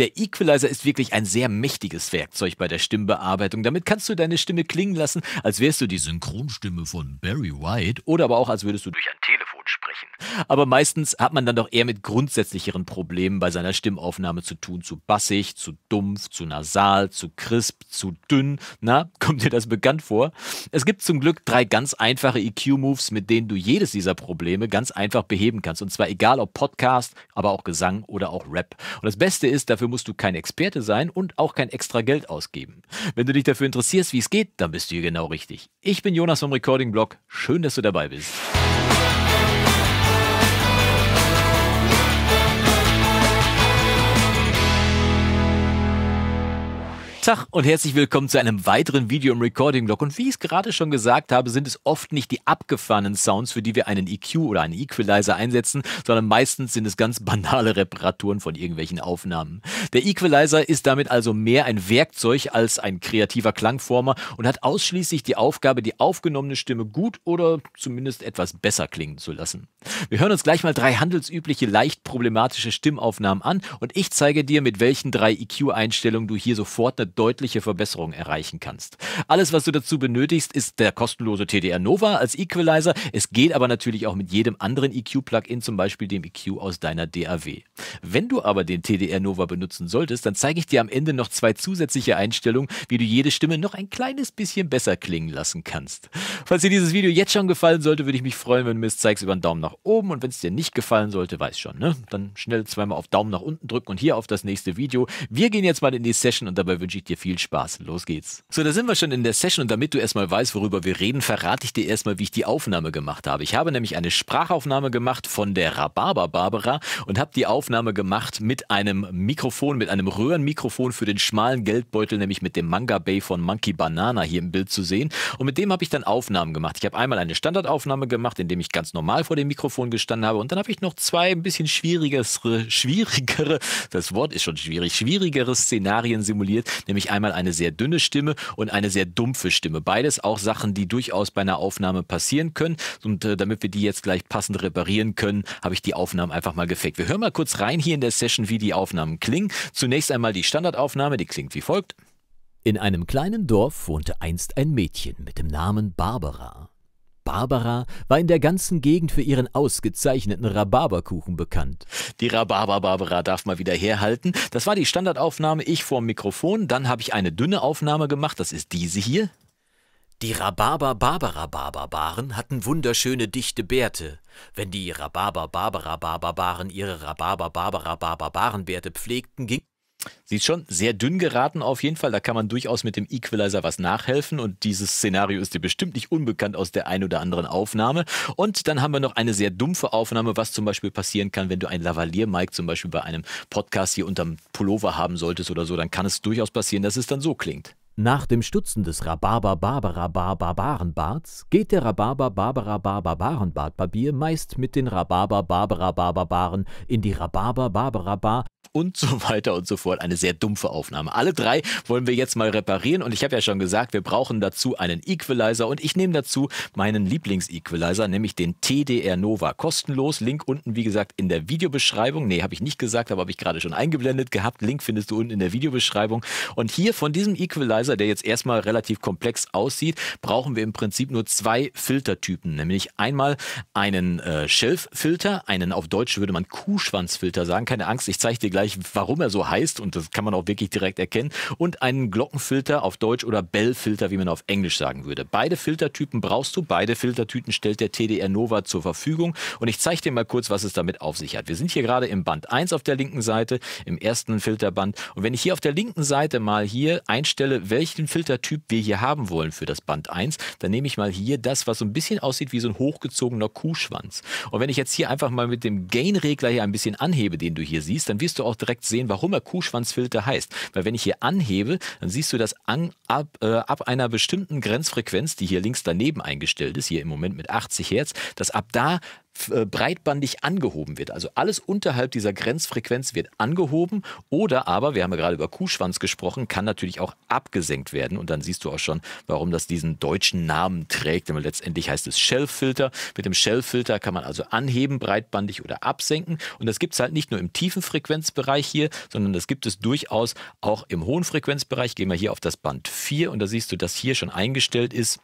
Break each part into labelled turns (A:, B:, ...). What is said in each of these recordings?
A: Der Equalizer ist wirklich ein sehr mächtiges Werkzeug bei der Stimmbearbeitung. Damit kannst du deine Stimme klingen lassen, als wärst du die Synchronstimme von Barry White oder aber auch als würdest du durch ein Telefon aber meistens hat man dann doch eher mit grundsätzlicheren Problemen bei seiner Stimmaufnahme zu tun. Zu bassig, zu dumpf, zu nasal, zu crisp, zu dünn. Na, kommt dir das bekannt vor? Es gibt zum Glück drei ganz einfache EQ-Moves, mit denen du jedes dieser Probleme ganz einfach beheben kannst. Und zwar egal ob Podcast, aber auch Gesang oder auch Rap. Und das Beste ist, dafür musst du kein Experte sein und auch kein extra Geld ausgeben. Wenn du dich dafür interessierst, wie es geht, dann bist du hier genau richtig. Ich bin Jonas vom Recording Blog. Schön, dass du dabei bist. Tag und herzlich willkommen zu einem weiteren Video im Recording Blog. Und wie ich es gerade schon gesagt habe, sind es oft nicht die abgefahrenen Sounds, für die wir einen EQ oder einen Equalizer einsetzen, sondern meistens sind es ganz banale Reparaturen von irgendwelchen Aufnahmen. Der Equalizer ist damit also mehr ein Werkzeug als ein kreativer Klangformer und hat ausschließlich die Aufgabe, die aufgenommene Stimme gut oder zumindest etwas besser klingen zu lassen. Wir hören uns gleich mal drei handelsübliche, leicht problematische Stimmaufnahmen an und ich zeige dir, mit welchen drei EQ-Einstellungen du hier sofort eine deutliche Verbesserungen erreichen kannst. Alles, was du dazu benötigst, ist der kostenlose TDR Nova als Equalizer. Es geht aber natürlich auch mit jedem anderen EQ-Plugin, zum Beispiel dem EQ aus deiner DAW. Wenn du aber den TDR Nova benutzen solltest, dann zeige ich dir am Ende noch zwei zusätzliche Einstellungen, wie du jede Stimme noch ein kleines bisschen besser klingen lassen kannst. Falls dir dieses Video jetzt schon gefallen sollte, würde ich mich freuen, wenn du mir es zeigst über einen Daumen nach oben und wenn es dir nicht gefallen sollte, weiß schon, ne? Dann schnell zweimal auf Daumen nach unten drücken und hier auf das nächste Video. Wir gehen jetzt mal in die Session und dabei wünsche ich dir dir viel Spaß. Los geht's. So, da sind wir schon in der Session und damit du erstmal weißt, worüber wir reden, verrate ich dir erstmal, wie ich die Aufnahme gemacht habe. Ich habe nämlich eine Sprachaufnahme gemacht von der Rhabarber Barbara und habe die Aufnahme gemacht mit einem Mikrofon, mit einem Röhrenmikrofon für den schmalen Geldbeutel, nämlich mit dem Manga Bay von Monkey Banana hier im Bild zu sehen. Und mit dem habe ich dann Aufnahmen gemacht. Ich habe einmal eine Standardaufnahme gemacht, indem ich ganz normal vor dem Mikrofon gestanden habe und dann habe ich noch zwei ein bisschen schwierigere, schwierigere, das Wort ist schon schwierig, schwierigere Szenarien simuliert, nämlich einmal eine sehr dünne Stimme und eine sehr dumpfe Stimme. Beides auch Sachen, die durchaus bei einer Aufnahme passieren können. Und äh, damit wir die jetzt gleich passend reparieren können, habe ich die Aufnahmen einfach mal gefaked. Wir hören mal kurz rein hier in der Session, wie die Aufnahmen klingen. Zunächst einmal die Standardaufnahme, die klingt wie folgt. In einem kleinen Dorf wohnte einst ein Mädchen mit dem Namen Barbara. Barbara war in der ganzen Gegend für ihren ausgezeichneten Rhabarberkuchen bekannt. Die Rhabarber-Barbara darf mal wieder herhalten. Das war die Standardaufnahme, ich vorm Mikrofon. Dann habe ich eine dünne Aufnahme gemacht, das ist diese hier. Die Rhabarber-Barbara-Barbarbaren hatten wunderschöne dichte Bärte. Wenn die Rhabarber-Barbara-Barbarbaren ihre Rhabarber-Barbara-Barbarenbärte pflegten, ging Sie ist schon sehr dünn geraten auf jeden Fall. Da kann man durchaus mit dem Equalizer was nachhelfen. Und dieses Szenario ist dir bestimmt nicht unbekannt aus der ein oder anderen Aufnahme. Und dann haben wir noch eine sehr dumpfe Aufnahme, was zum Beispiel passieren kann, wenn du ein Lavalier-Mic zum Beispiel bei einem Podcast hier unterm Pullover haben solltest oder so. Dann kann es durchaus passieren, dass es dann so klingt. Nach dem Stutzen des Rhabarber Barbara Barbarenbarts geht der Rhabarber Barbara Barbarenbart Barbier meist mit den Rhabarber Barbara Barbaren in die Rhabarber Barbara Bar und so weiter und so fort. Eine sehr dumpfe Aufnahme. Alle drei wollen wir jetzt mal reparieren und ich habe ja schon gesagt, wir brauchen dazu einen Equalizer und ich nehme dazu meinen Lieblings-Equalizer, nämlich den TDR Nova. Kostenlos, Link unten, wie gesagt, in der Videobeschreibung. Nee, habe ich nicht gesagt, aber habe ich gerade schon eingeblendet gehabt. Link findest du unten in der Videobeschreibung. Und hier von diesem Equalizer, der jetzt erstmal relativ komplex aussieht, brauchen wir im Prinzip nur zwei Filtertypen, nämlich einmal einen äh, Shelf-Filter, einen auf Deutsch würde man Kuhschwanzfilter sagen. Keine Angst, ich zeige dir gleich gleich, warum er so heißt und das kann man auch wirklich direkt erkennen und einen Glockenfilter auf Deutsch oder bell wie man auf Englisch sagen würde. Beide Filtertypen brauchst du, beide Filtertypen stellt der TDR Nova zur Verfügung und ich zeige dir mal kurz, was es damit auf sich hat. Wir sind hier gerade im Band 1 auf der linken Seite, im ersten Filterband und wenn ich hier auf der linken Seite mal hier einstelle, welchen Filtertyp wir hier haben wollen für das Band 1, dann nehme ich mal hier das, was so ein bisschen aussieht wie so ein hochgezogener Kuhschwanz. Und wenn ich jetzt hier einfach mal mit dem Gain-Regler hier ein bisschen anhebe, den du hier siehst, dann wirst du auch direkt sehen, warum er Kuhschwanzfilter heißt. Weil wenn ich hier anhebe, dann siehst du, dass an, ab, äh, ab einer bestimmten Grenzfrequenz, die hier links daneben eingestellt ist, hier im Moment mit 80 Hertz, dass ab da äh, breitbandig angehoben wird. Also alles unterhalb dieser Grenzfrequenz wird angehoben oder aber, wir haben ja gerade über Kuhschwanz gesprochen, kann natürlich auch abgesenkt werden. Und dann siehst du auch schon, warum das diesen deutschen Namen trägt. Denn letztendlich heißt es Shellfilter. Mit dem Shellfilter kann man also anheben, breitbandig oder absenken. Und das gibt es halt nicht nur im tiefen Frequenzbereich hier, sondern das gibt es durchaus auch im hohen Frequenzbereich. Gehen wir hier auf das Band 4 und da siehst du, dass hier schon eingestellt ist,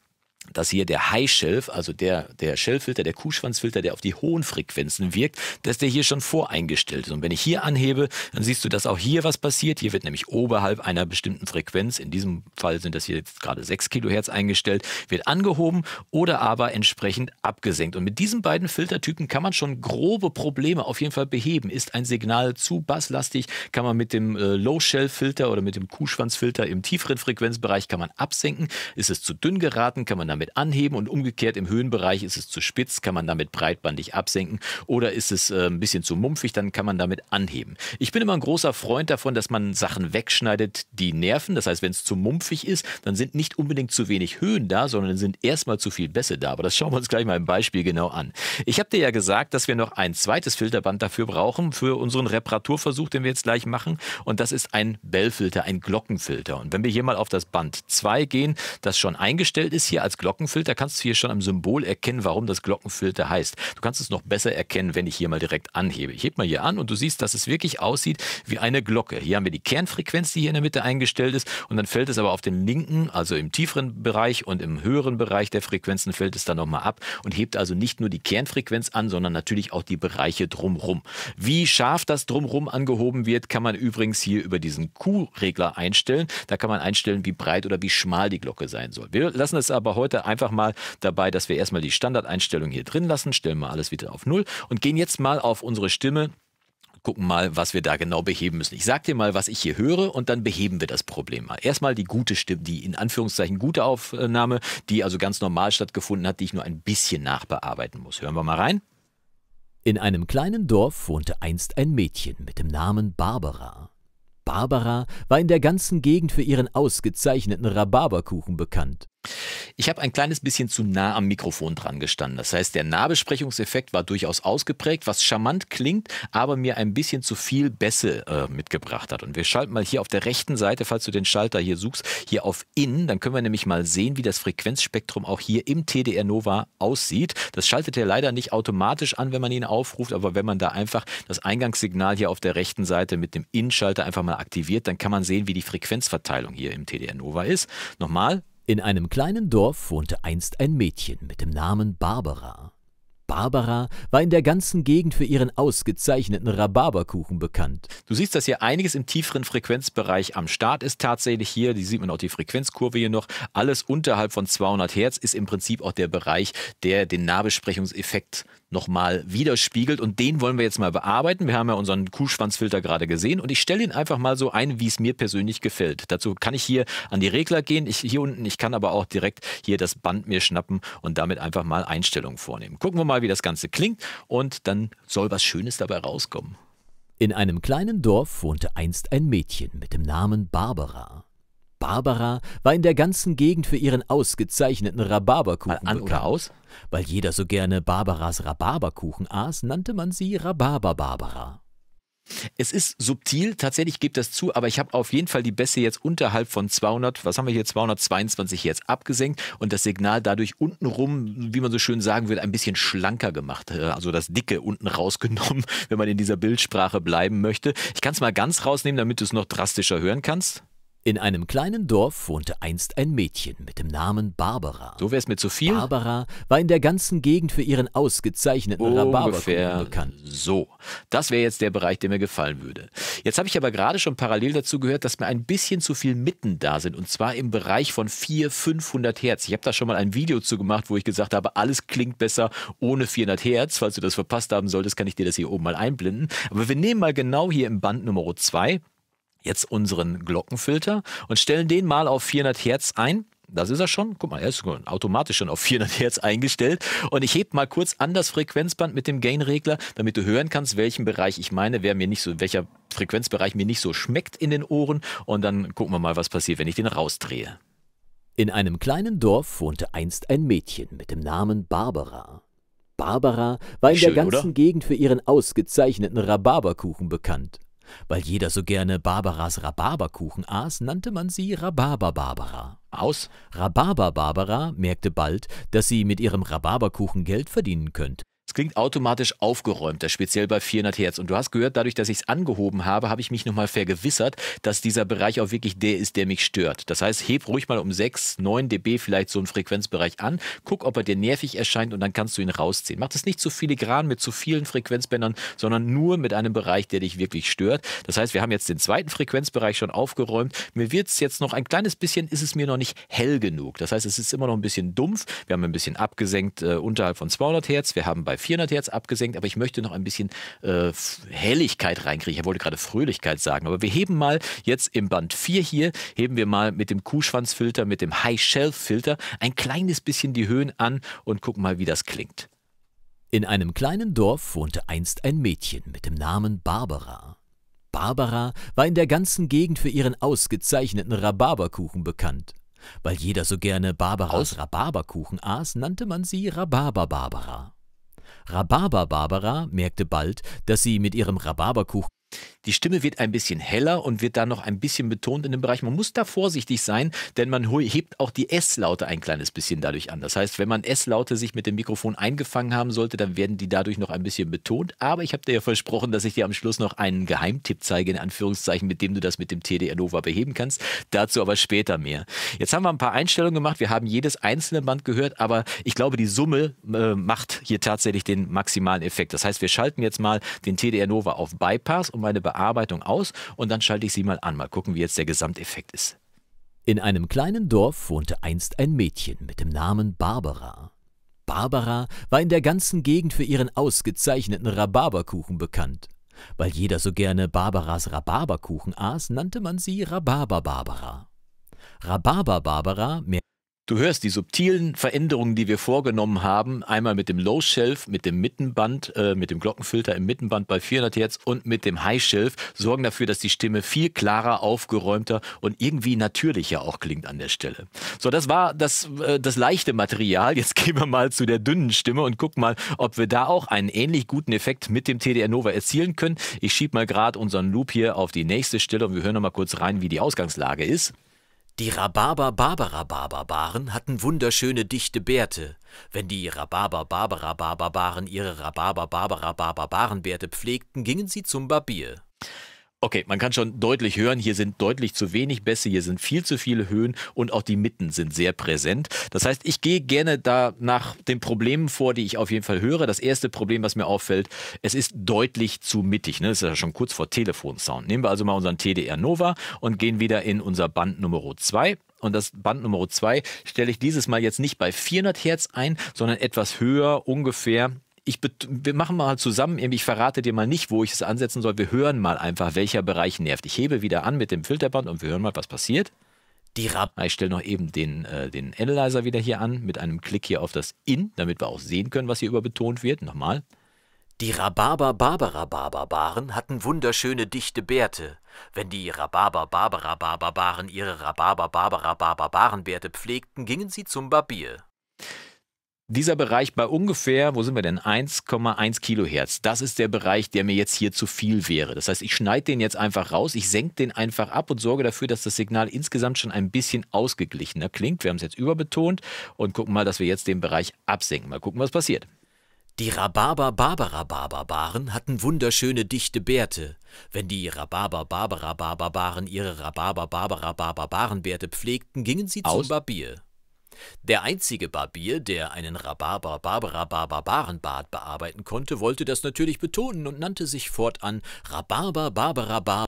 A: dass hier der High Shelf, also der, der Shellfilter, der Kuhschwanzfilter, der auf die hohen Frequenzen wirkt, dass der hier schon voreingestellt ist. Und wenn ich hier anhebe, dann siehst du, dass auch hier was passiert. Hier wird nämlich oberhalb einer bestimmten Frequenz, in diesem Fall sind das hier jetzt gerade 6 Kilohertz eingestellt, wird angehoben oder aber entsprechend abgesenkt. Und mit diesen beiden Filtertypen kann man schon grobe Probleme auf jeden Fall beheben. Ist ein Signal zu basslastig, kann man mit dem äh, Low shelf Filter oder mit dem Kuhschwanzfilter im tieferen Frequenzbereich kann man absenken. Ist es zu dünn geraten, kann man dann damit anheben und umgekehrt im Höhenbereich ist es zu spitz, kann man damit breitbandig absenken oder ist es äh, ein bisschen zu mumpfig, dann kann man damit anheben. Ich bin immer ein großer Freund davon, dass man Sachen wegschneidet, die nerven. Das heißt, wenn es zu mumpfig ist, dann sind nicht unbedingt zu wenig Höhen da, sondern sind erstmal zu viel Bässe da. Aber das schauen wir uns gleich mal im Beispiel genau an. Ich habe dir ja gesagt, dass wir noch ein zweites Filterband dafür brauchen, für unseren Reparaturversuch, den wir jetzt gleich machen. Und das ist ein Bellfilter, ein Glockenfilter. Und wenn wir hier mal auf das Band 2 gehen, das schon eingestellt ist hier als Glockenfilter, Glockenfilter kannst du hier schon am Symbol erkennen, warum das Glockenfilter heißt. Du kannst es noch besser erkennen, wenn ich hier mal direkt anhebe. Ich hebe mal hier an und du siehst, dass es wirklich aussieht wie eine Glocke. Hier haben wir die Kernfrequenz, die hier in der Mitte eingestellt ist und dann fällt es aber auf den linken, also im tieferen Bereich und im höheren Bereich der Frequenzen fällt es dann nochmal ab und hebt also nicht nur die Kernfrequenz an, sondern natürlich auch die Bereiche drumrum. Wie scharf das drumrum angehoben wird, kann man übrigens hier über diesen Q-Regler einstellen. Da kann man einstellen, wie breit oder wie schmal die Glocke sein soll. Wir lassen es aber heute heute einfach mal dabei, dass wir erstmal die Standardeinstellung hier drin lassen, stellen mal alles wieder auf Null und gehen jetzt mal auf unsere Stimme gucken mal, was wir da genau beheben müssen. Ich sag dir mal, was ich hier höre und dann beheben wir das Problem mal. Erstmal die gute Stimme, die in Anführungszeichen gute Aufnahme, die also ganz normal stattgefunden hat, die ich nur ein bisschen nachbearbeiten muss. Hören wir mal rein. In einem kleinen Dorf wohnte einst ein Mädchen mit dem Namen Barbara. Barbara war in der ganzen Gegend für ihren ausgezeichneten Rhabarberkuchen bekannt. Ich habe ein kleines bisschen zu nah am Mikrofon dran gestanden. Das heißt, der Nahbesprechungseffekt war durchaus ausgeprägt, was charmant klingt, aber mir ein bisschen zu viel Bässe äh, mitgebracht hat. Und wir schalten mal hier auf der rechten Seite, falls du den Schalter hier suchst, hier auf In. Dann können wir nämlich mal sehen, wie das Frequenzspektrum auch hier im TDR Nova aussieht. Das schaltet er leider nicht automatisch an, wenn man ihn aufruft, aber wenn man da einfach das Eingangssignal hier auf der rechten Seite mit dem In-Schalter einfach mal aktiviert, dann kann man sehen, wie die Frequenzverteilung hier im TDR Nova ist. Nochmal, in einem kleinen Dorf wohnte einst ein Mädchen mit dem Namen Barbara. Barbara war in der ganzen Gegend für ihren ausgezeichneten Rhabarberkuchen bekannt. Du siehst, dass hier einiges im tieferen Frequenzbereich am Start ist. Tatsächlich hier, die sieht man auch die Frequenzkurve hier noch. Alles unterhalb von 200 Hertz ist im Prinzip auch der Bereich, der den Nahbesprechungseffekt nochmal widerspiegelt. Und den wollen wir jetzt mal bearbeiten. Wir haben ja unseren Kuhschwanzfilter gerade gesehen und ich stelle ihn einfach mal so ein, wie es mir persönlich gefällt. Dazu kann ich hier an die Regler gehen, ich, hier unten, ich kann aber auch direkt hier das Band mir schnappen und damit einfach mal Einstellungen vornehmen. Gucken wir mal, wie das Ganze klingt und dann soll was Schönes dabei rauskommen. In einem kleinen Dorf wohnte einst ein Mädchen mit dem Namen Barbara. Barbara war in der ganzen Gegend für ihren ausgezeichneten Rhabarberkuchen Mal an Oder aus? Weil jeder so gerne Barbaras Rhabarberkuchen aß, nannte man sie Rhabarber-Barbara. Es ist subtil, tatsächlich gebe das zu, aber ich habe auf jeden Fall die Bässe jetzt unterhalb von 200, was haben wir hier, 222 jetzt abgesenkt und das Signal dadurch untenrum, wie man so schön sagen würde, ein bisschen schlanker gemacht. Äh, also das Dicke unten rausgenommen, wenn man in dieser Bildsprache bleiben möchte. Ich kann es mal ganz rausnehmen, damit du es noch drastischer hören kannst. In einem kleinen Dorf wohnte einst ein Mädchen mit dem Namen Barbara. So wär's mir zu viel. Barbara war in der ganzen Gegend für ihren ausgezeichneten Rhabarberkuchen bekannt. So, das wäre jetzt der Bereich, der mir gefallen würde. Jetzt habe ich aber gerade schon parallel dazu gehört, dass mir ein bisschen zu viel Mitten da sind und zwar im Bereich von 400, 500 Hertz. Ich habe da schon mal ein Video zu gemacht, wo ich gesagt habe, alles klingt besser ohne 400 Hertz. Falls du das verpasst haben solltest, kann ich dir das hier oben mal einblenden. Aber wir nehmen mal genau hier im Band Nummer 2 jetzt unseren Glockenfilter und stellen den mal auf 400 Hertz ein. Das ist er schon. Guck mal, er ist automatisch schon auf 400 Hertz eingestellt. Und ich heb mal kurz an das Frequenzband mit dem Gain-Regler, damit du hören kannst, welchen Bereich ich meine, wer mir nicht so, welcher Frequenzbereich mir nicht so schmeckt in den Ohren. Und dann gucken wir mal, was passiert, wenn ich den rausdrehe. In einem kleinen Dorf wohnte einst ein Mädchen mit dem Namen Barbara. Barbara war in Schön, der ganzen oder? Gegend für ihren ausgezeichneten Rhabarberkuchen bekannt. Weil jeder so gerne Barbaras Rhabarberkuchen aß, nannte man sie Rhabarber-Barbara. Aus Rhabarber-Barbara merkte bald, dass sie mit ihrem Rhabarberkuchen Geld verdienen könnte klingt automatisch aufgeräumter, speziell bei 400 Hertz. Und du hast gehört, dadurch, dass ich es angehoben habe, habe ich mich nochmal vergewissert, dass dieser Bereich auch wirklich der ist, der mich stört. Das heißt, heb ruhig mal um 6, 9 dB vielleicht so einen Frequenzbereich an, guck, ob er dir nervig erscheint und dann kannst du ihn rausziehen. Mach das nicht zu filigran mit zu vielen Frequenzbändern, sondern nur mit einem Bereich, der dich wirklich stört. Das heißt, wir haben jetzt den zweiten Frequenzbereich schon aufgeräumt. Mir wird es jetzt noch ein kleines bisschen, ist es mir noch nicht hell genug. Das heißt, es ist immer noch ein bisschen dumpf. Wir haben ein bisschen abgesenkt äh, unterhalb von 200 Hertz. Wir haben bei 400 Hertz abgesenkt, aber ich möchte noch ein bisschen äh, Helligkeit reinkriegen. Ich wollte gerade Fröhlichkeit sagen, aber wir heben mal jetzt im Band 4 hier, heben wir mal mit dem Kuhschwanzfilter, mit dem High-Shelf-Filter ein kleines bisschen die Höhen an und gucken mal, wie das klingt. In einem kleinen Dorf wohnte einst ein Mädchen mit dem Namen Barbara. Barbara war in der ganzen Gegend für ihren ausgezeichneten Rhabarberkuchen bekannt. Weil jeder so gerne Barbaras Rhabarberkuchen aß, nannte man sie Rhabarber-Barbara. Rhabarber Barbara merkte bald, dass sie mit ihrem Rhabarberkuchen die Stimme wird ein bisschen heller und wird dann noch ein bisschen betont in dem Bereich. Man muss da vorsichtig sein, denn man hebt auch die S-Laute ein kleines bisschen dadurch an. Das heißt, wenn man S-Laute sich mit dem Mikrofon eingefangen haben sollte, dann werden die dadurch noch ein bisschen betont. Aber ich habe dir ja versprochen, dass ich dir am Schluss noch einen Geheimtipp zeige, in Anführungszeichen, mit dem du das mit dem TDR Nova beheben kannst. Dazu aber später mehr. Jetzt haben wir ein paar Einstellungen gemacht. Wir haben jedes einzelne Band gehört, aber ich glaube, die Summe äh, macht hier tatsächlich den maximalen Effekt. Das heißt, wir schalten jetzt mal den TDR Nova auf Bypass und meine Bearbeitung aus und dann schalte ich sie mal an. Mal gucken, wie jetzt der Gesamteffekt ist. In einem kleinen Dorf wohnte einst ein Mädchen mit dem Namen Barbara. Barbara war in der ganzen Gegend für ihren ausgezeichneten Rhabarberkuchen bekannt. Weil jeder so gerne Barbaras Rhabarberkuchen aß, nannte man sie Rhabarber-Barbara. Rhabarber-Barbara, mehr Du hörst die subtilen Veränderungen, die wir vorgenommen haben, einmal mit dem Low Shelf, mit dem Mittenband, äh, mit dem Glockenfilter im Mittenband bei 400 Hertz und mit dem High Shelf, sorgen dafür, dass die Stimme viel klarer, aufgeräumter und irgendwie natürlicher auch klingt an der Stelle. So, das war das, äh, das leichte Material. Jetzt gehen wir mal zu der dünnen Stimme und gucken mal, ob wir da auch einen ähnlich guten Effekt mit dem TDR Nova erzielen können. Ich schiebe mal gerade unseren Loop hier auf die nächste Stelle und wir hören noch mal kurz rein, wie die Ausgangslage ist. Die Rhabarber-Barbara-Barbarbaren hatten wunderschöne dichte Bärte. Wenn die Rhabarber-Barbara-Barbarbaren ihre Rhabarber-Barbara-Barbarenbärte pflegten, gingen sie zum Barbier. Okay, man kann schon deutlich hören, hier sind deutlich zu wenig Bässe, hier sind viel zu viele Höhen und auch die Mitten sind sehr präsent. Das heißt, ich gehe gerne da nach den Problemen vor, die ich auf jeden Fall höre. Das erste Problem, was mir auffällt, es ist deutlich zu mittig. Ne? Das ist ja schon kurz vor Telefonsound. Nehmen wir also mal unseren TDR Nova und gehen wieder in unser Band Nummer 2. Und das Band Nummer 2 stelle ich dieses Mal jetzt nicht bei 400 Hertz ein, sondern etwas höher, ungefähr ich wir machen mal zusammen, ich verrate dir mal nicht, wo ich es ansetzen soll. Wir hören mal einfach, welcher Bereich nervt. Ich hebe wieder an mit dem Filterband und wir hören mal, was passiert. Die Rap. Ah, ich stelle noch eben den, äh, den Analyzer wieder hier an mit einem Klick hier auf das In, damit wir auch sehen können, was hier überbetont wird. Nochmal. Die Rhabarber-Barbara-Barbarbaren hatten wunderschöne dichte Bärte. Wenn die Rhabarber-Barbara-Barbarbaren ihre Rhabarber-Barbara-Barbarenbärte pflegten, gingen sie zum Barbier. Dieser Bereich bei ungefähr, wo sind wir denn? 1,1 Kilohertz. Das ist der Bereich, der mir jetzt hier zu viel wäre. Das heißt, ich schneide den jetzt einfach raus, ich senke den einfach ab und sorge dafür, dass das Signal insgesamt schon ein bisschen ausgeglichener klingt. Wir haben es jetzt überbetont und gucken mal, dass wir jetzt den Bereich absenken. Mal gucken, was passiert. Die Rhabarber Barbara Barbarbaren hatten wunderschöne dichte Bärte. Wenn die Rhabarber Barbara Barbarbaren ihre Rhabarber Barbara Barbarbarenbärte pflegten, gingen sie Aus? zum Barbier. Der einzige Barbier, der einen Rhabarber Barbara Barbarenbart bearbeiten konnte, wollte das natürlich betonen und nannte sich fortan Rhabarber Barbara Bar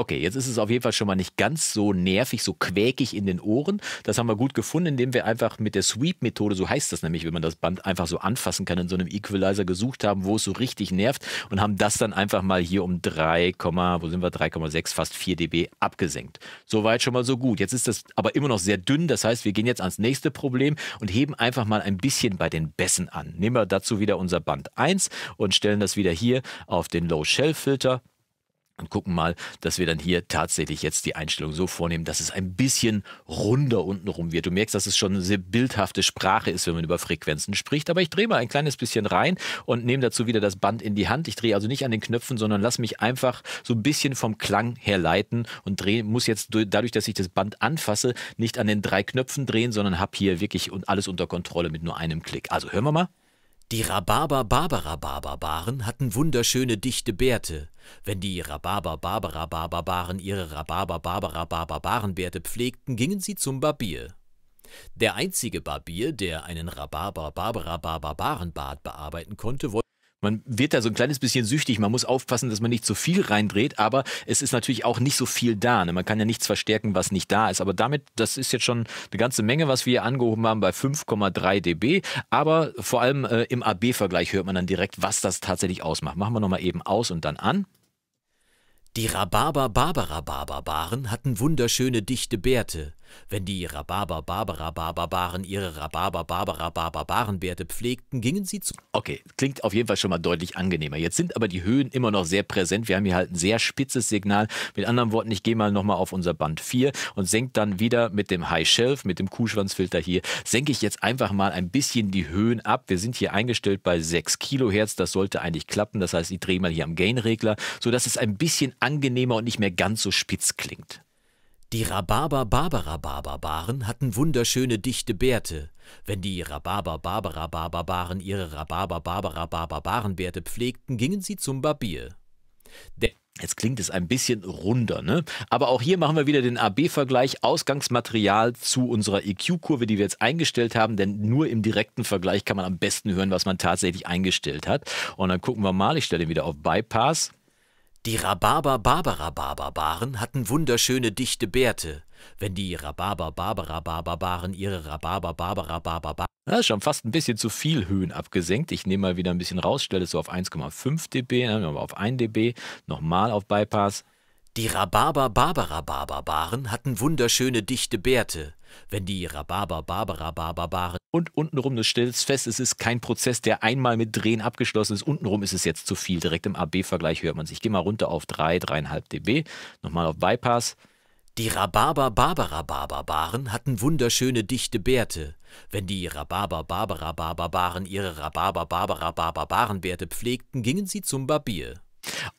A: Okay, jetzt ist es auf jeden Fall schon mal nicht ganz so nervig, so quäkig in den Ohren. Das haben wir gut gefunden, indem wir einfach mit der Sweep-Methode, so heißt das nämlich, wenn man das Band einfach so anfassen kann, in so einem Equalizer gesucht haben, wo es so richtig nervt und haben das dann einfach mal hier um 3, wo sind wir? 3,6, fast 4 dB abgesenkt. Soweit schon mal so gut. Jetzt ist das aber immer noch sehr dünn. Das heißt, wir gehen jetzt ans nächste Problem und heben einfach mal ein bisschen bei den Bässen an. Nehmen wir dazu wieder unser Band 1 und stellen das wieder hier auf den Low-Shell-Filter und gucken mal, dass wir dann hier tatsächlich jetzt die Einstellung so vornehmen, dass es ein bisschen runder untenrum wird. Du merkst, dass es schon eine sehr bildhafte Sprache ist, wenn man über Frequenzen spricht. Aber ich drehe mal ein kleines bisschen rein und nehme dazu wieder das Band in die Hand. Ich drehe also nicht an den Knöpfen, sondern lass mich einfach so ein bisschen vom Klang her leiten und drehe, muss jetzt dadurch, dass ich das Band anfasse, nicht an den drei Knöpfen drehen, sondern habe hier wirklich alles unter Kontrolle mit nur einem Klick. Also hören wir mal. Die Rhabarber-Barbara-Barbarbaren hatten wunderschöne dichte Bärte. Wenn die Rhabarber-Barbara-Barbarbaren ihre Rhabarber-Barbara-Barbarenbärte pflegten, gingen sie zum Barbier. Der einzige Barbier, der einen Rhabarber-Barbara-Barbarenbart bearbeiten konnte, man wird da so ein kleines bisschen süchtig. Man muss aufpassen, dass man nicht zu viel reindreht, aber es ist natürlich auch nicht so viel da. Ne? Man kann ja nichts verstärken, was nicht da ist. Aber damit, das ist jetzt schon eine ganze Menge, was wir hier angehoben haben bei 5,3 dB. Aber vor allem äh, im AB-Vergleich hört man dann direkt, was das tatsächlich ausmacht. Machen wir nochmal eben aus und dann an. Die Rhabarber Barbara Barbaren hatten wunderschöne dichte Bärte. Wenn die Rhabarber-Barbara-Barbaren ihre Rhabarber-Barbara-Barbarenbärte pflegten, gingen sie zu. Okay, klingt auf jeden Fall schon mal deutlich angenehmer. Jetzt sind aber die Höhen immer noch sehr präsent. Wir haben hier halt ein sehr spitzes Signal. Mit anderen Worten, ich gehe mal nochmal auf unser Band 4 und senke dann wieder mit dem High Shelf, mit dem Kuhschwanzfilter hier, senke ich jetzt einfach mal ein bisschen die Höhen ab. Wir sind hier eingestellt bei 6 Kilohertz. Das sollte eigentlich klappen. Das heißt, ich drehe mal hier am Gain-Regler, sodass es ein bisschen angenehmer und nicht mehr ganz so spitz klingt. Die Rhabarber-Barbara-Barbarbaren hatten wunderschöne dichte Bärte. Wenn die Rhabarber-Barbara-Barbarbaren ihre Rhabarber-Barbara-Barbarbarenbärte pflegten, gingen sie zum Barbier. Der Jetzt klingt es ein bisschen runder, ne? Aber auch hier machen wir wieder den AB-Vergleich, Ausgangsmaterial zu unserer EQ-Kurve, die wir jetzt eingestellt haben, denn nur im direkten Vergleich kann man am besten hören, was man tatsächlich eingestellt hat. Und dann gucken wir mal, ich stelle ihn wieder auf Bypass. Die Rhabarber-Barbara-Barbarbaren hatten wunderschöne dichte Bärte. Wenn die Rhabarber-Barbara-Barbarbaren ihre Rhabarber-Barbara-Barbarbaren... Das ist schon fast ein bisschen zu viel Höhen abgesenkt. Ich nehme mal wieder ein bisschen raus, stelle es so auf 1,5 dB, dann haben wir auf 1 dB, nochmal auf Bypass. Die Rhabarber-Barbara-Barbarbaren hatten wunderschöne dichte Bärte. Wenn die Rhabarber, Barbara, Barbarbaren und untenrum, du stellst fest, es ist kein Prozess, der einmal mit Drehen abgeschlossen ist. Untenrum ist es jetzt zu viel. Direkt im AB-Vergleich hört man sich. Ich gehe mal runter auf 3, 3,5 dB. Nochmal auf Bypass. Die Rhabarber, Barbara, Barbarbaren hatten wunderschöne dichte Bärte. Wenn die Rhabarber, Barbara, Barbarbaren ihre Rhabarber, Barbara, Barbarbarenbärte pflegten, gingen sie zum Barbier.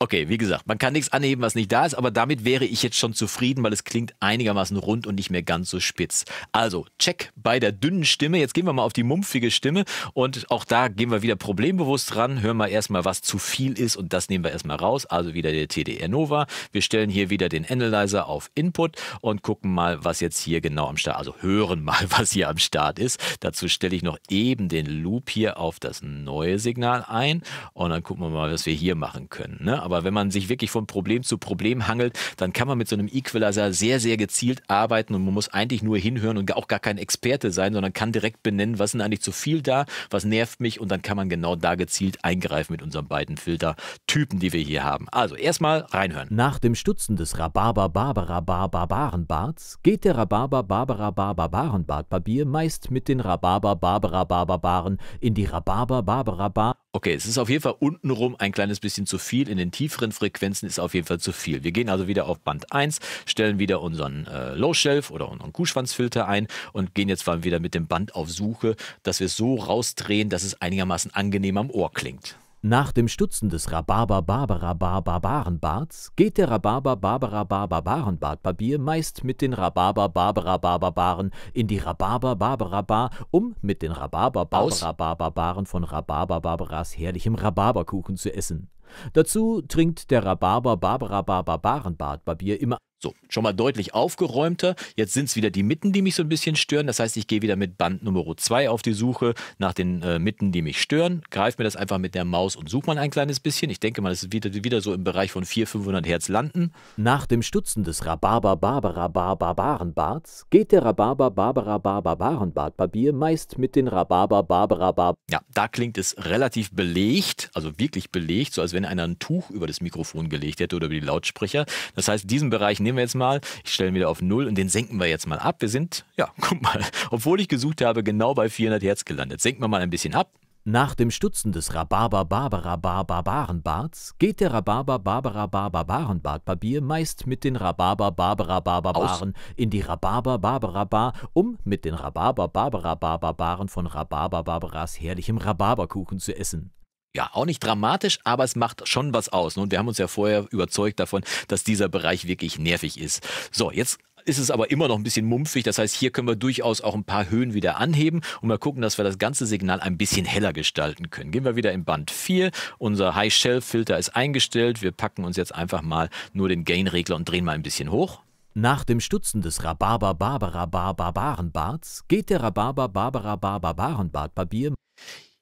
A: Okay, wie gesagt, man kann nichts anheben, was nicht da ist, aber damit wäre ich jetzt schon zufrieden, weil es klingt einigermaßen rund und nicht mehr ganz so spitz. Also, check bei der dünnen Stimme. Jetzt gehen wir mal auf die mumpfige Stimme und auch da gehen wir wieder problembewusst ran. Hören wir erstmal, was zu viel ist und das nehmen wir erstmal raus. Also wieder der TDR Nova. Wir stellen hier wieder den Analyzer auf Input und gucken mal, was jetzt hier genau am Start, also hören mal, was hier am Start ist. Dazu stelle ich noch eben den Loop hier auf das neue Signal ein und dann gucken wir mal, was wir hier machen können. Ne? aber wenn man sich wirklich von Problem zu Problem hangelt, dann kann man mit so einem Equalizer sehr, sehr gezielt arbeiten und man muss eigentlich nur hinhören und auch gar kein Experte sein, sondern kann direkt benennen, was sind eigentlich zu viel da, was nervt mich und dann kann man genau da gezielt eingreifen mit unseren beiden Filtertypen, die wir hier haben. Also erstmal reinhören. Nach dem Stutzen des Rhabarber Barbara Barbarenbarts geht der Rhabarber Barbara Barbarenbart Barbier meist mit den Rhabarber Barbara Barbaren in die Rhabarber Barbara Bar Okay, es ist auf jeden Fall untenrum ein kleines bisschen zu viel. In den tieferen Frequenzen ist auf jeden Fall zu viel. Wir gehen also wieder auf Band 1, stellen wieder unseren äh, Low Shelf oder unseren Kuhschwanzfilter ein und gehen jetzt mal wieder mit dem Band auf Suche, dass wir es so rausdrehen, dass es einigermaßen angenehm am Ohr klingt. Nach dem Stutzen des Rhabarber Barbara Barbarenbarts geht der Rhabarber Barbara Barbarenbartbarbier meist mit den Rhabarber Barbara Barbaren in die Rhabarber Barbara Bar, um mit den Rhabarber Barbara Barbaren von Rhabarber Barbaras herrlichem Rhabarberkuchen zu essen. Dazu trinkt der Rhabarber Barbara Barbarenbartbarbier immer so, schon mal deutlich aufgeräumter. Jetzt sind es wieder die Mitten, die mich so ein bisschen stören. Das heißt, ich gehe wieder mit Band Nummer 2 auf die Suche nach den äh, Mitten, die mich stören. Greife mir das einfach mit der Maus und suche mal ein kleines bisschen. Ich denke mal, das ist wieder, wieder so im Bereich von 400, 500 Hertz landen. Nach dem Stutzen des Rhabarber Barbara Barbarenbarts geht der Rhabarber Barbara Barbarenbart Barbier meist mit den Rhabarber Barbara Bar. Ja, da klingt es relativ belegt, also wirklich belegt, so als wenn einer ein Tuch über das Mikrofon gelegt hätte oder über die Lautsprecher. Das heißt, diesen Bereich nehmen wir jetzt mal. Ich stelle ihn wieder auf 0 und den senken wir jetzt mal ab. Wir sind, ja, guck mal, obwohl ich gesucht habe, genau bei 400 Hertz gelandet. Senken wir mal ein bisschen ab. Nach dem Stutzen des Rhabarber Barbara Barbarenbarts geht der Rhabarber Barbara Barbarenbartbarbier meist mit den Rhabarber Barbara Barbaren in die Rhabarber Barbara Bar, um mit den Rhabarber Barbara Barbaren von Rhabarber Barbaras herrlichem Rhabarberkuchen zu essen ja, auch nicht dramatisch, aber es macht schon was aus. Ne? Und wir haben uns ja vorher überzeugt davon, dass dieser Bereich wirklich nervig ist. So, jetzt ist es aber immer noch ein bisschen mumpfig. Das heißt, hier können wir durchaus auch ein paar Höhen wieder anheben und mal gucken, dass wir das ganze Signal ein bisschen heller gestalten können. Gehen wir wieder in Band 4. Unser high Shell filter ist eingestellt. Wir packen uns jetzt einfach mal nur den Gain-Regler und drehen mal ein bisschen hoch. Nach dem Stutzen des Rhabarber Barbara Barbarenbarts geht der Rhabarber Barbara Barbarenbart Barbier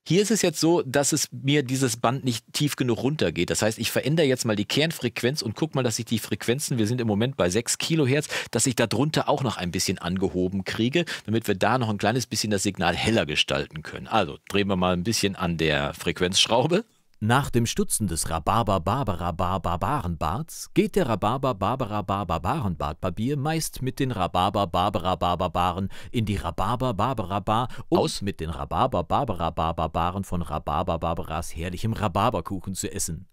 A: hier ist es jetzt so, dass es mir dieses Band nicht tief genug runtergeht. Das heißt, ich verändere jetzt mal die Kernfrequenz und guck mal, dass ich die Frequenzen, wir sind im Moment bei 6 Kilohertz, dass ich da drunter auch noch ein bisschen angehoben kriege, damit wir da noch ein kleines bisschen das Signal heller gestalten können. Also drehen wir mal ein bisschen an der Frequenzschraube. Nach dem Stutzen des Rhabarber Barbara Barbarenbarts geht der Rhabarber Barbara Barbarenbartbarbier meist mit den Rhabarber Barbara Barbaren in die Rhabarber Barbara Bar um aus mit den Rhabarber Barbara Barbaren von Rhabarber Barbaras herrlichem Rhabarberkuchen zu essen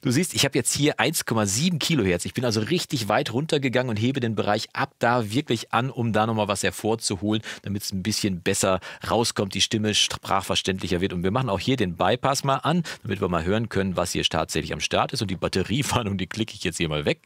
A: Du siehst, ich habe jetzt hier 1,7 Kilohertz. Ich bin also richtig weit runtergegangen und hebe den Bereich ab da wirklich an, um da nochmal was hervorzuholen, damit es ein bisschen besser rauskommt, die Stimme sprachverständlicher wird. Und wir machen auch hier den Bypass mal an, damit wir mal hören können, was hier tatsächlich am Start ist. Und die Batteriefahndung, die klicke ich jetzt hier mal weg.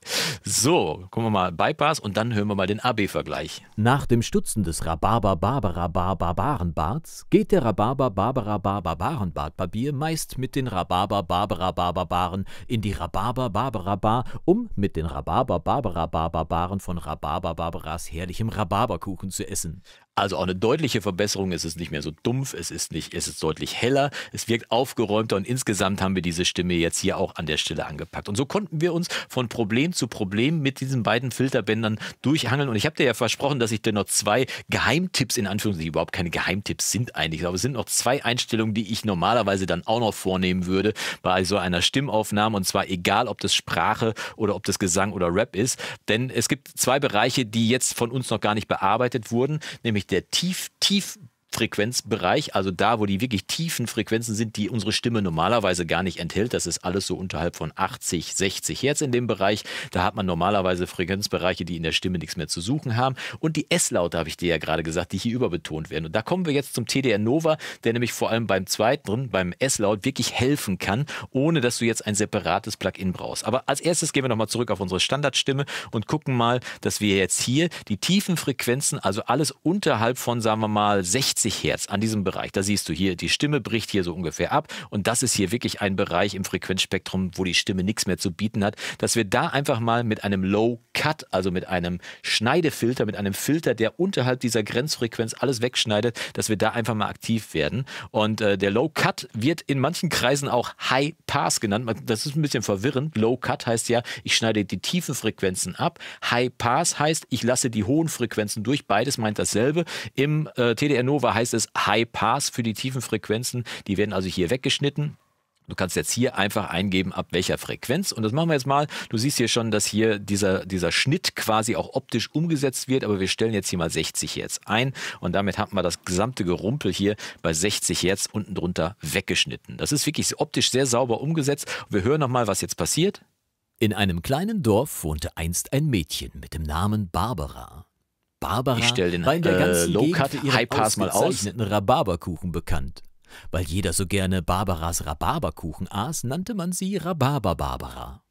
A: So, gucken wir mal Bypass und dann hören wir mal den AB-Vergleich. Nach dem Stutzen des Rhabarber Barbara Barbarenbarts geht der Rhabarber Barbara Barbarenbart Barbier meist mit den Rhabarber Barbara Barbaren in die Rhabarber Barbara Bar, um mit den Rhabarber Barbara Barbarbaren von Rhabarber Barbaras herrlichem Rhabarberkuchen zu essen. Also auch eine deutliche Verbesserung. Es ist nicht mehr so dumpf, es ist nicht, es ist deutlich heller, es wirkt aufgeräumter und insgesamt haben wir diese Stimme jetzt hier auch an der Stelle angepackt. Und so konnten wir uns von Problem zu Problem mit diesen beiden Filterbändern durchhangeln. Und ich habe dir ja versprochen, dass ich dir noch zwei Geheimtipps in Anführungszeichen, die überhaupt keine Geheimtipps sind eigentlich, aber es sind noch zwei Einstellungen, die ich normalerweise dann auch noch vornehmen würde bei so einer Stimmaufnahme. Und zwar egal, ob das Sprache oder ob das Gesang oder Rap ist. Denn es gibt zwei Bereiche, die jetzt von uns noch gar nicht bearbeitet wurden, nämlich der tief, tief Frequenzbereich, also da, wo die wirklich tiefen Frequenzen sind, die unsere Stimme normalerweise gar nicht enthält. Das ist alles so unterhalb von 80, 60 Hertz in dem Bereich. Da hat man normalerweise Frequenzbereiche, die in der Stimme nichts mehr zu suchen haben. Und die S-Laute, habe ich dir ja gerade gesagt, die hier überbetont werden. Und da kommen wir jetzt zum TDR Nova, der nämlich vor allem beim zweiten, beim S-Laut, wirklich helfen kann, ohne dass du jetzt ein separates Plugin brauchst. Aber als erstes gehen wir nochmal zurück auf unsere Standardstimme und gucken mal, dass wir jetzt hier die tiefen Frequenzen, also alles unterhalb von, sagen wir mal, 60 30 Hertz an diesem Bereich, da siehst du hier, die Stimme bricht hier so ungefähr ab und das ist hier wirklich ein Bereich im Frequenzspektrum, wo die Stimme nichts mehr zu bieten hat, dass wir da einfach mal mit einem Low Cut, also mit einem Schneidefilter, mit einem Filter, der unterhalb dieser Grenzfrequenz alles wegschneidet, dass wir da einfach mal aktiv werden. Und äh, der Low Cut wird in manchen Kreisen auch High Pass genannt. Das ist ein bisschen verwirrend. Low Cut heißt ja, ich schneide die tiefen Frequenzen ab. High Pass heißt, ich lasse die hohen Frequenzen durch. Beides meint dasselbe. Im äh, TDR Nova Crossover heißt es High Pass für die tiefen Frequenzen. Die werden also hier weggeschnitten. Du kannst jetzt hier einfach eingeben, ab welcher Frequenz. Und das machen wir jetzt mal. Du siehst hier schon, dass hier dieser, dieser Schnitt quasi auch optisch umgesetzt wird. Aber wir stellen jetzt hier mal 60 Hertz ein. Und damit haben wir das gesamte Gerumpel hier bei 60 Hertz unten drunter weggeschnitten. Das ist wirklich optisch sehr sauber umgesetzt. Wir hören nochmal, was jetzt passiert. In einem kleinen Dorf wohnte einst ein Mädchen mit dem Namen Barbara. Barbara ich den, war in der ganzen äh, Low Cut Gegend für Pass mal aus. Rhabarberkuchen bekannt. Weil jeder so gerne Barbaras Rhabarberkuchen aß, nannte man sie Rhabarber-Barbara.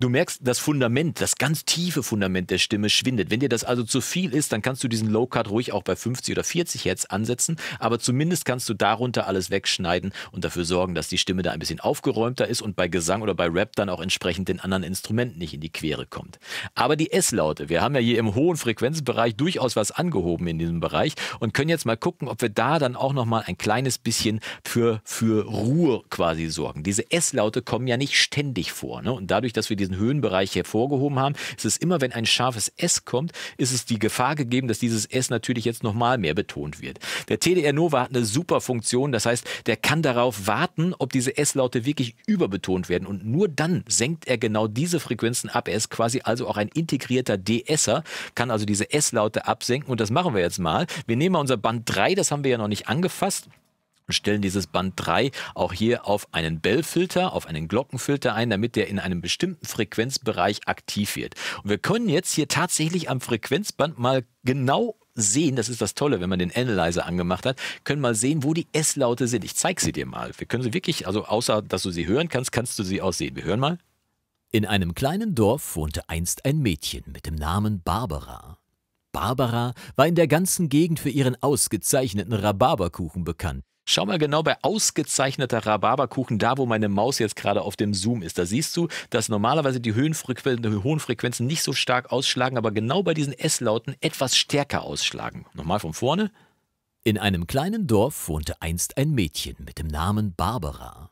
A: Du merkst, das Fundament, das ganz tiefe Fundament der Stimme schwindet. Wenn dir das also zu viel ist, dann kannst du diesen Low Cut ruhig auch bei 50 oder 40 Hertz ansetzen, aber zumindest kannst du darunter alles wegschneiden und dafür sorgen, dass die Stimme da ein bisschen aufgeräumter ist und bei Gesang oder bei Rap dann auch entsprechend den anderen Instrumenten nicht in die Quere kommt. Aber die S-Laute, wir haben ja hier im hohen Frequenzbereich durchaus was angehoben in diesem Bereich und können jetzt mal gucken, ob wir da dann auch nochmal ein kleines bisschen für für Ruhe quasi sorgen. Diese S-Laute kommen ja nicht ständig vor, ne? Und dadurch, dass wir diesen diesen Höhenbereich hervorgehoben haben, ist es immer, wenn ein scharfes S kommt, ist es die Gefahr gegeben, dass dieses S natürlich jetzt nochmal mehr betont wird. Der TDR Nova hat eine super Funktion, das heißt, der kann darauf warten, ob diese S-Laute wirklich überbetont werden und nur dann senkt er genau diese Frequenzen ab. Er ist quasi also auch ein integrierter DSer, kann also diese S-Laute absenken und das machen wir jetzt mal. Wir nehmen mal unser Band 3, das haben wir ja noch nicht angefasst und stellen dieses Band 3 auch hier auf einen Bellfilter, auf einen Glockenfilter ein, damit der in einem bestimmten Frequenzbereich aktiv wird. Und wir können jetzt hier tatsächlich am Frequenzband mal genau sehen, das ist das Tolle, wenn man den Analyzer angemacht hat, können mal sehen, wo die S-Laute sind. Ich zeige sie dir mal. Wir können sie wirklich, also außer, dass du sie hören kannst, kannst du sie auch sehen. Wir hören mal. In einem kleinen Dorf wohnte einst ein Mädchen mit dem Namen Barbara. Barbara war in der ganzen Gegend für ihren ausgezeichneten Rhabarberkuchen bekannt, Schau mal genau bei ausgezeichneter Rhabarberkuchen, da wo meine Maus jetzt gerade auf dem Zoom ist. Da siehst du, dass normalerweise die, Höhenfrequen die hohen Frequenzen nicht so stark ausschlagen, aber genau bei diesen S-Lauten etwas stärker ausschlagen. Nochmal von vorne. In einem kleinen Dorf wohnte einst ein Mädchen mit dem Namen Barbara.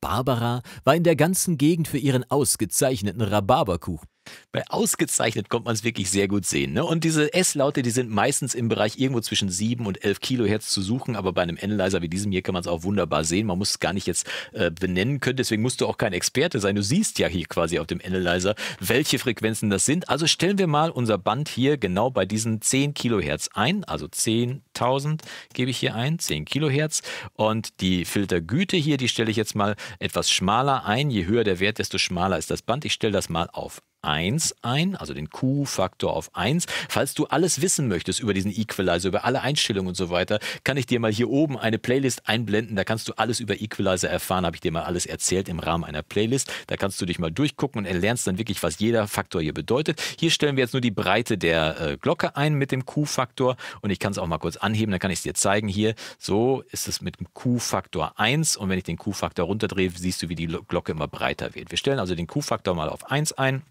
A: Barbara war in der ganzen Gegend für ihren ausgezeichneten Rhabarberkuchen bei ausgezeichnet kommt man es wirklich sehr gut sehen. Ne? Und diese S-Laute, die sind meistens im Bereich irgendwo zwischen 7 und 11 Kilohertz zu suchen, aber bei einem Analyzer wie diesem hier kann man es auch wunderbar sehen. Man muss es gar nicht jetzt äh, benennen können, deswegen musst du auch kein Experte sein. Du siehst ja hier quasi auf dem Analyzer, welche Frequenzen das sind. Also stellen wir mal unser Band hier genau bei diesen 10 Kilohertz ein, also 10.000 gebe ich hier ein, 10 Kilohertz. Und die Filtergüte hier, die stelle ich jetzt mal etwas schmaler ein. Je höher der Wert, desto schmaler ist das Band. Ich stelle das mal auf 1 ein, also den Q-Faktor auf 1. Falls du alles wissen möchtest über diesen Equalizer, über alle Einstellungen und so weiter, kann ich dir mal hier oben eine Playlist einblenden. Da kannst du alles über Equalizer erfahren, habe ich dir mal alles erzählt im Rahmen einer Playlist. Da kannst du dich mal durchgucken und erlernst dann wirklich, was jeder Faktor hier bedeutet. Hier stellen wir jetzt nur die Breite der äh, Glocke ein mit dem Q-Faktor und ich kann es auch mal kurz anheben, dann kann ich es dir zeigen hier. So ist es mit dem Q-Faktor 1 und wenn ich den Q-Faktor runterdrehe, siehst du, wie die Glocke immer breiter wird. Wir stellen also den Q-Faktor mal auf 1 ein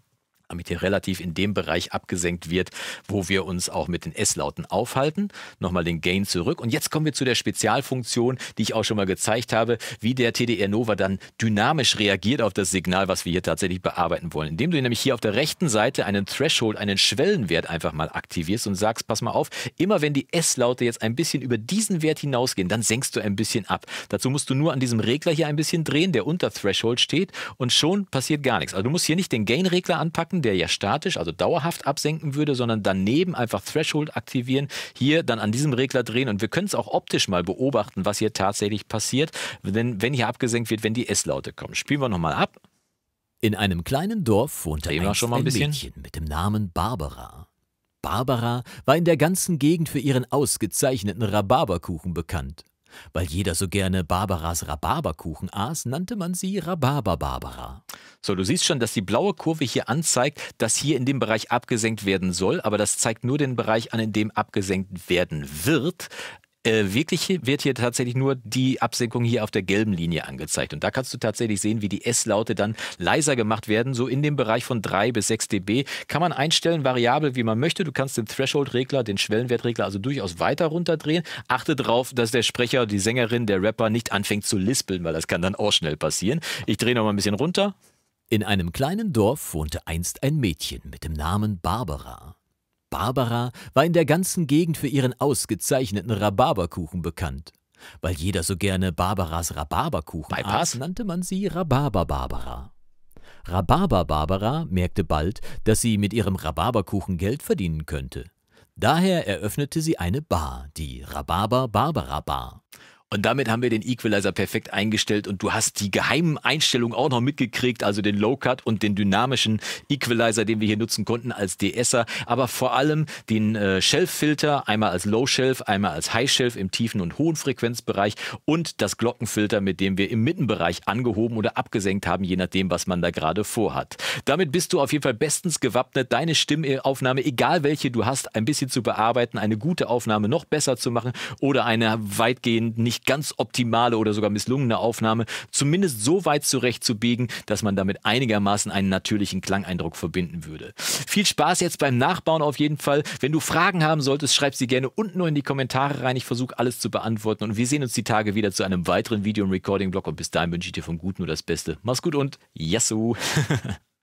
A: damit hier relativ in dem Bereich abgesenkt wird, wo wir uns auch mit den S-Lauten aufhalten. Nochmal den Gain zurück. Und jetzt kommen wir zu der Spezialfunktion, die ich auch schon mal gezeigt habe, wie der TDR Nova dann dynamisch reagiert auf das Signal, was wir hier tatsächlich bearbeiten wollen. Indem du nämlich hier auf der rechten Seite einen Threshold, einen Schwellenwert einfach mal aktivierst und sagst, pass mal auf, immer wenn die S-Laute jetzt ein bisschen über diesen Wert hinausgehen, dann senkst du ein bisschen ab. Dazu musst du nur an diesem Regler hier ein bisschen drehen, der unter Threshold steht und schon passiert gar nichts. Also du musst hier nicht den Gain-Regler anpacken, absenken, der ja statisch, also dauerhaft absenken würde, sondern daneben einfach Threshold aktivieren, hier dann an diesem Regler drehen und wir können es auch optisch mal beobachten, was hier tatsächlich passiert, denn wenn hier abgesenkt wird, wenn die S-Laute kommen. Spielen wir nochmal ab. In einem kleinen Dorf wohnte ein, ein Mädchen mit dem Namen Barbara. Barbara war in der ganzen Gegend für ihren ausgezeichneten Rhabarberkuchen bekannt. Weil jeder so gerne Barbaras Rhabarberkuchen aß, nannte man sie Rhabarber-Barbara. So, du siehst schon, dass die blaue Kurve hier anzeigt, dass hier in dem Bereich abgesenkt werden soll, aber das zeigt nur den Bereich an, in dem abgesenkt werden wird. Äh, wirklich wird hier tatsächlich nur die Absenkung hier auf der gelben Linie angezeigt. Und da kannst du tatsächlich sehen, wie die S-Laute dann leiser gemacht werden. So in dem Bereich von 3 bis 6 dB kann man einstellen, variabel wie man möchte. Du kannst den Threshold-Regler, den Schwellenwertregler also durchaus weiter runterdrehen. Achte darauf, dass der Sprecher, die Sängerin, der Rapper nicht anfängt zu lispeln, weil das kann dann auch schnell passieren. Ich drehe nochmal ein bisschen runter. In einem kleinen Dorf wohnte einst ein Mädchen mit dem Namen Barbara. Barbara war in der ganzen Gegend für ihren ausgezeichneten Rhabarberkuchen bekannt. Weil jeder so gerne Barbaras Rhabarberkuchen aß, nannte man sie Rhabarber-Barbara. Rhabarber-Barbara merkte bald, dass sie mit ihrem Rhabarberkuchen Geld verdienen könnte. Daher eröffnete sie eine Bar, die Rhabarber-Barbara-Bar. Und damit haben wir den Equalizer perfekt eingestellt und du hast die geheimen Einstellungen auch noch mitgekriegt, also den Low Cut und den dynamischen Equalizer, den wir hier nutzen konnten als DSer, aber vor allem den äh, Shelf-Filter, einmal als Low Shelf, einmal als High Shelf im tiefen und hohen Frequenzbereich und das Glockenfilter, mit dem wir im Mittenbereich angehoben oder abgesenkt haben, je nachdem, was man da gerade vorhat. Damit bist du auf jeden Fall bestens gewappnet, deine Stimmaufnahme, egal welche du hast, ein bisschen zu bearbeiten, eine gute Aufnahme noch besser zu machen oder eine weitgehend nicht nicht ganz optimale oder sogar misslungene Aufnahme zumindest so weit zurechtzubiegen, dass man damit einigermaßen einen natürlichen Klangeindruck verbinden würde. Viel Spaß jetzt beim Nachbauen auf jeden Fall. Wenn du Fragen haben solltest, schreib sie gerne unten noch in die Kommentare rein. Ich versuche alles zu beantworten und wir sehen uns die Tage wieder zu einem weiteren Video- im Recording-Blog und bis dahin wünsche ich dir vom Guten nur das Beste. Mach's gut und Yassou!